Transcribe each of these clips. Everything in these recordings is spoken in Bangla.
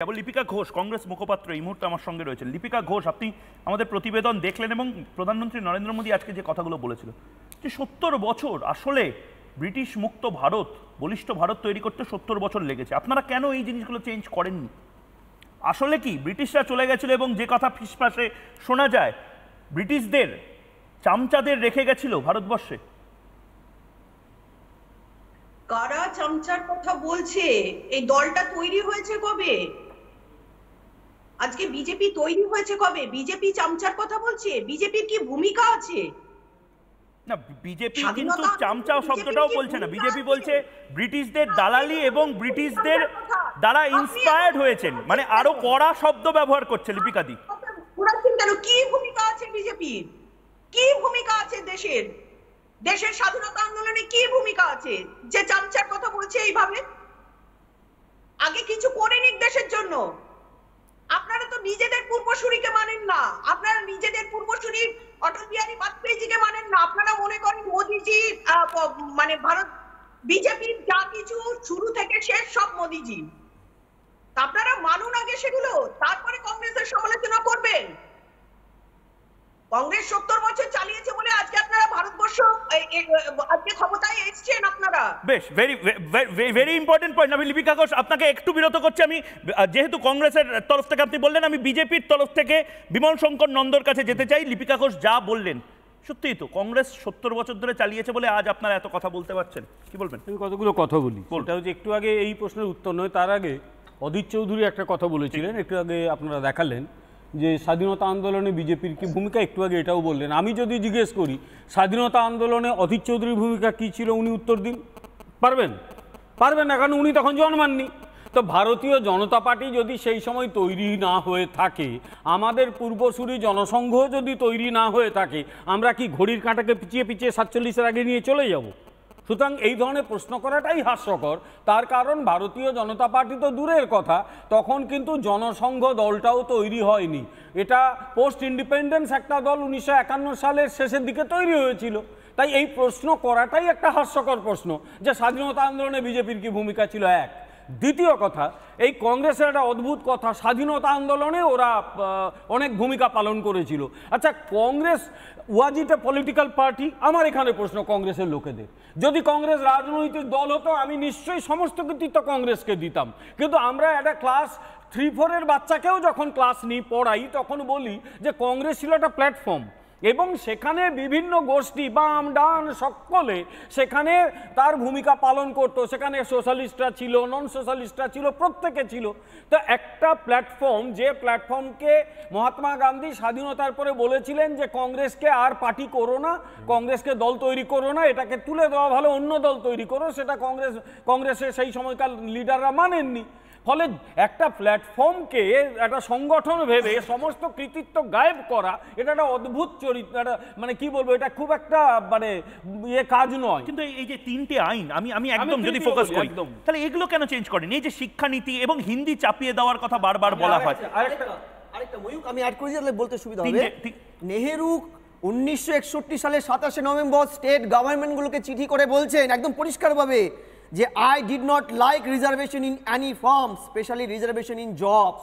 কেবল লিপিকা ঘোষ কংগ্রেস মুখপাত্র এই মুহূর্তে আমার সঙ্গে রয়েছে লিপিকা ঘোষ আপনি আমাদের প্রতিবেদন দেখলেন এবং প্রধানমন্ত্রী নরেন্দ্র মোদী আজকে যে কথাগুলো বলেছিল যে সত্তর বছর আসলে ব্রিটিশ মুক্ত ভারত বলিষ্ঠ ভারত তৈরি করতে সত্তর বছর লেগেছে আপনারা কেন এই জিনিসগুলো চেঞ্জ করেননি আসলে কি ব্রিটিশরা চলে গেছিল এবং যে কথা ফিসফাসে শোনা যায় ব্রিটিশদের চামচাদের রেখে গেছিল ভারতবর্ষে কারা চামচার কথা বলছে এই দলটা তৈরি হয়েছে কবে আজকে বিজেপি তৈরি হয়েছে কবে বিজেপি চামচার কথা বলছে বিজেপির কি ভূমিকা আছে না বিজেপি কিন্তু চামচা শব্দটাও বলছে না বিজেপি বলছে ব্রিটিশদের দালালি এবং ব্রিটিশদের দ্বারা ইন্সপায়ার্ড হয়েছেন মানে আরো কড়া শব্দ ব্যবহার করছে লিপিকাদি কি ভূমিকা আছে বিজেপির কি ভূমিকা আছে দেশের দেশের স্বাধীনতা আন্দোলনে কি ভূমিকা আছে যে চামচার কথা বলছে এইভাবে আগে কিছু করেনি দেশের জন্য নিজেদের পূর্বসূরিকে মানেন না আপনারা নিজেদের পূর্বসূরি অটল বিহারী বাজপেয়ীজিকে মানেন না আপনারা মনে করেন মোদিজি মানে ভারত বিজেপির যা কিছু শুরু থেকে শেষ সব মোদিজি আপনারা মানুন আগে সেগুলো তারপরে কংগ্রেসের সমালোচনা করবেন কংগ্রেস সত্তর বছর চালিয়েছে বলে আজকে আপনারা ভারতবর্ষ আজকে ক্ষমতায় বেশ ভেরি ভেরি ইম্পর্টেন্ট পয়েন্ট আমি লিপিকা ঘোষ আপনাকে একটু বিরত করছি আমি যেহেতু কংগ্রেসের তরফ থেকে আপনি বললেন আমি বিজেপির তরফ থেকে বিমল শঙ্কর নন্দর কাছে যেতে চাই লিপিকা ঘোষ যা বললেন সত্যিই তো কংগ্রেস সত্তর বছর ধরে চালিয়েছে বলে আজ আপনারা এত কথা বলতে পারছেন কি বলবেন তুমি কতগুলো কথা বলি বলটা যে একটু আগে এই প্রশ্নের উত্তর নয় তার আগে অদিত চৌধুরী একটা কথা বলেছিলেন একটু আগে আপনারা দেখালেন যে স্বাধীনতা আন্দোলনে বিজেপির কি ভূমিকা একটু আগে এটাও বললেন আমি যদি জিজ্ঞেস করি স্বাধীনতা আন্দোলনে অধীর চৌধুরীর ভূমিকা কী ছিল উনি উত্তর দিন পারবেন পারবেন না কারণ উনি তখন জন্মাননি তো ভারতীয় জনতা পার্টি যদি সেই সময় তৈরি না হয়ে থাকে আমাদের পূর্বসূরি জনসংঘ যদি তৈরি না হয়ে থাকে আমরা কি ঘড়ির কাঁটাকে পিছিয়ে পিছিয়ে সাতচল্লিশের আগে নিয়ে চলে যাবো সুতরাং এই ধরনের প্রশ্ন করাটাই হাস্যকর তার কারণ ভারতীয় জনতা পার্টি তো দূরের কথা তখন কিন্তু জনসংঘ দলটাও তৈরি হয়নি এটা পোস্ট ইন্ডিপেন্ডেন্স একটা দল উনিশশো সালের শেষের দিকে তৈরি হয়েছিল তাই এই প্রশ্ন করাটাই একটা হাস্যকর প্রশ্ন যে স্বাধীনতা আন্দোলনে বিজেপির কি ভূমিকা ছিল এক দ্বিতীয় কথা এই কংগ্রেসের একটা অদ্ভুত কথা স্বাধীনতা আন্দোলনে ওরা অনেক ভূমিকা পালন করেছিল আচ্ছা Congress was it a political party আমার এখানে প্রশ্ন কংগ্রেসের লোকেদের যদি কংগ্রেস রাজনৈতিক দল হতো আমি নিশ্চয়ই সমস্ত কৃতিত্ব কংগ্রেসকে দিতাম কিন্তু আমরা একটা ক্লাস থ্রি ফোরের বাচ্চাকেও যখন ক্লাস নিই পড়াই তখন বলি যে কংগ্রেস ছিল একটা প্ল্যাটফর্ম এবং সেখানে বিভিন্ন গোষ্ঠী বাম ডান সকলে সেখানে তার ভূমিকা পালন করত সেখানে সোশ্যালিস্টরা ছিল নন সোশ্যালিস্টরা ছিল প্রত্যেকে ছিল তো একটা প্ল্যাটফর্ম যে প্ল্যাটফর্মকে মহাত্মা গান্ধী স্বাধীনতার পরে বলেছিলেন যে কংগ্রেসকে আর পার্টি করো না কংগ্রেসকে দল তৈরি করো না এটাকে তুলে দেওয়া ভালো অন্য দল তৈরি করো সেটা কংগ্রেস কংগ্রেসের সেই সময়কার লিডাররা মানেননি ফলে একটা প্ল্যাটফর্মকে একটা সংগঠন ভেবে সমস্ত কৃতিত্ব গায়েব করা এটা একটা অদ্ভুত চরিত্র মানে কি বলবো এটা খুব একটা মানে ইয়ে কাজ নয় কিন্তু এই যে তিনটে আইন আমি আমি একদম যদি ফোকাস করি তাহলে এগুলো কেন চেঞ্জ করেন এই যে শিক্ষানীতি এবং হিন্দি চাপিয়ে দেওয়ার কথা বারবার বলা হয় আরেকটা আমি অ্যাড করে দিলে বলতে সুবিধা হবে নেহেরু উনিশশো সালে সাতাশে নভেম্বর স্টেট গভর্নমেন্টগুলোকে চিঠি করে বলছেন একদম পরিষ্কারভাবে যে I did not like reservation in any form specially reservation in jobs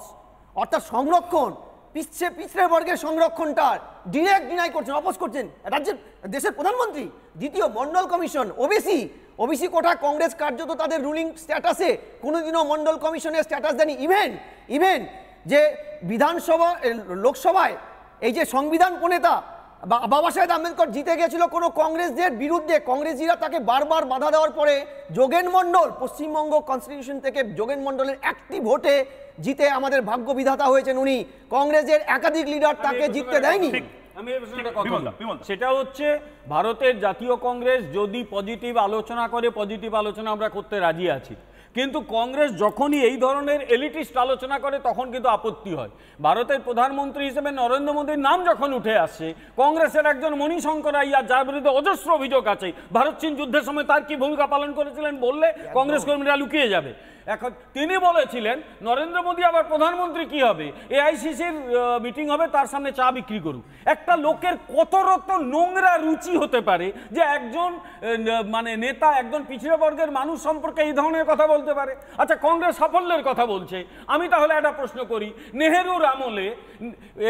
অর্থাৎ সংরক্ষণ পিছিয়ে পিছড়ে বর্গের সংরক্ষণটার ডিরেক্ট ডিনাই করছেন অপোজ করছেন রাজ্যের দেশের প্রধানমন্ত্রী দ্বিতীয় Mandal commission OBC OBC quota Congress কার্যত তাদের রুলিং স্ট্যাটাসে কোনোদিনও মন্ডল কমিশনের স্ট্যাটাস দেনি ইভেন ইভেন যে বিধানসভা লোকসভায় এই যে সংবিধান প্রণেতা বাবা সাহেব আম্বেদকর জিতে গেছিল কোনো কংগ্রেসদের বিরুদ্ধে কংগ্রেসিরা তাকে বারবার বাধা দেওয়ার পরে যোগেন মণ্ডল পশ্চিমবঙ্গ কনস্টিটিউশন থেকে যোগেন মণ্ডলের একটি ভোটে জিতে আমাদের ভাগ্য বিধাতা হয়েছেন উনি কংগ্রেসের একাধিক লিডার তাকে জিততে দেয়নি সেটা হচ্ছে ভারতের জাতীয় কংগ্রেস যদি পজিটিভ আলোচনা করে পজিটিভ আলোচনা আমরা করতে রাজি আছি কিন্তু কংগ্রেস যখনই এই ধরনের এলিটিস্ট আলোচনা করে তখন কিন্তু আপত্তি হয় ভারতের প্রধানমন্ত্রী হিসেবে নরেন্দ্র মোদীর নাম যখন উঠে আসে কংগ্রেসের একজন মণিশঙ্কর আইয়া যার বিরুদ্ধে অজস্র অভিযোগ আছে ভারত চীন যুদ্ধের সময় তার কি ভূমিকা পালন করেছিলেন বললে কংগ্রেস কর্মীরা লুকিয়ে যাবে এখন তিনি বলেছিলেন নরেন্দ্র মোদী আবার প্রধানমন্ত্রী কি হবে এআইসিসির মিটিং হবে তার সামনে চা বিক্রি করুক একটা লোকের কত রত নোংরা রুচি হতে পারে যে একজন মানে নেতা একজন পিছিয়ে বর্গের মানুষ সম্পর্কে এই ধরনের কথা বলতে পারে আচ্ছা কংগ্রেস সাফল্যের কথা বলছে আমি তাহলে একটা প্রশ্ন করি নেহেরুর আমলে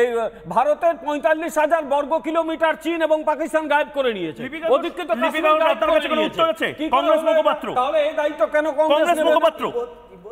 এই ভারতের পঁয়তাল্লিশ হাজার বর্গ কিলোমিটার চীন এবং পাকিস্তান গায়েব করে নিয়েছে অধিকৃত তাহলে এই দায়িত্ব কেন কংগ্রেস মুখপাত্র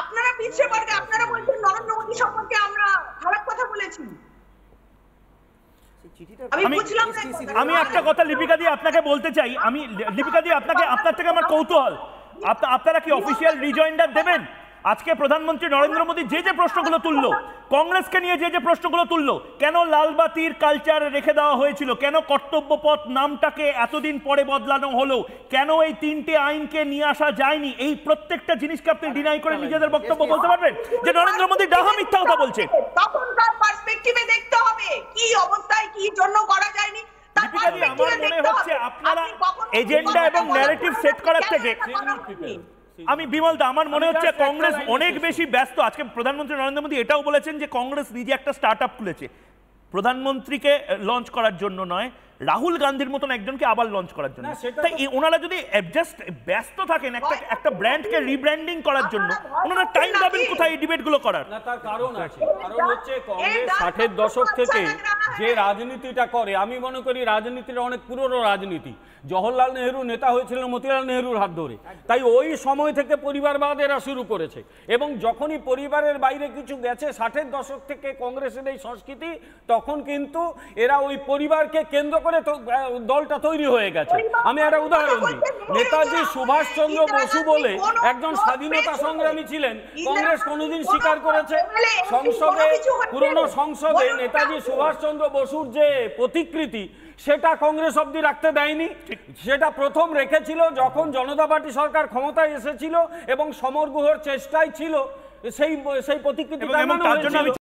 আপনারা পিছিয়ে বর্গে আপনারা বলছেন নরেন্দ্র মোদী সম্পর্কে আমরা খারাপ কথা বলেছি আমি একটা কথা লিপিকা দিয়ে আপনাকে বলতে চাই আমি লিপিকা দিয়ে আপনাকে আপনার থেকে আমার কৌতূহল আপনারা কি অফিসিয়াল রিজয়েন্ডার দেবেন আজকে প্রধানমন্ত্রী নরেন্দ্র মোদী যে যে প্রশ্নগুলো তুললো কংগ্রেসকে নিয়ে যে যে প্রশ্নগুলো তুললো কেন লালবাতির কালচার রেখে দেওয়া হয়েছিল কেন কর্তব্যপথ নামটাকে এতদিন পরে বদলানো হলো কেন এই তিনটে আইনকে নিয়ে আসা যায়নি এই প্রত্যেকটা জিনিসকে আপনি ডিনাই করে নিজেদের বক্তব্য বলতে পারবেন যে নরেন্দ্র মোদী ডাহা মিথ্যা কথা বলছে তখনকার পার্সপেক্টিভে দেখতে হবে কি অবস্থায় কি জন্য করা যায়নি আমার মনে হচ্ছে আপনারা এজেন্ডা এবং ন্যারেটিভ সেট করার থেকে আমি বিমল দা আমার মনে হচ্ছে কংগ্রেস অনেক বেশি ব্যস্ত আজকে প্রধানমন্ত্রী নরেন্দ্র মোদী এটাও বলেছেন যে কংগ্রেস নিজে একটা স্টার্ট আপ খুলেছে প্রধানমন্ত্রীকে লঞ্চ করার জন্য নয় রাহুল গান্ধীর মতন একজনকে আবার লঞ্চ করার জন্য তাই ওনারা যদি জাস্ট ব্যস্ত থাকেন একটা একটা ব্র্যান্ডকে রিব্র্যান্ডিং করার জন্য ওনারা টাইম পাবেন কোথায় এই ডিবেটগুলো করার না তার কারণ আছে কারণ হচ্ছে কংগ্রেস ষাটের দশক থেকে যে রাজনীতিটা করে আমি মনে করি রাজনীতির অনেক পুরনো রাজনীতি জওহরলাল নেহরু নেতা হয়েছিল মতিলাল নেহরুর হাত ধরে তাই ওই সময় থেকে পরিবারবাদ এরা শুরু করেছে এবং যখনই পরিবারের বাইরে কিছু গেছে ষাটের দশক থেকে কংগ্রেসের এই সংস্কৃতি তখন কিন্তু এরা ওই পরিবারকে কেন্দ্র করে দলটা তৈরি হয়ে গেছে আমি একটা উদাহরণ দিই নেতাজি সুভাষচন্দ্র বসু বলে একজন স্বাধীনতা সংগ্রামী ছিলেন কংগ্রেস কোনোদিন স্বীকার করেছে সংসদে পুরনো সংসদে নেতাজি সুভাষচন্দ্র শরৎচন্দ্র বসুর যে প্রতিকৃতি সেটা কংগ্রেস অব্দি রাখতে দেয়নি সেটা প্রথম রেখেছিল যখন জনতা পার্টি সরকার ক্ষমতায় এসেছিল এবং সমরগুহর চেষ্টাই চেষ্টায় ছিল সেই সেই প্রতিকৃতি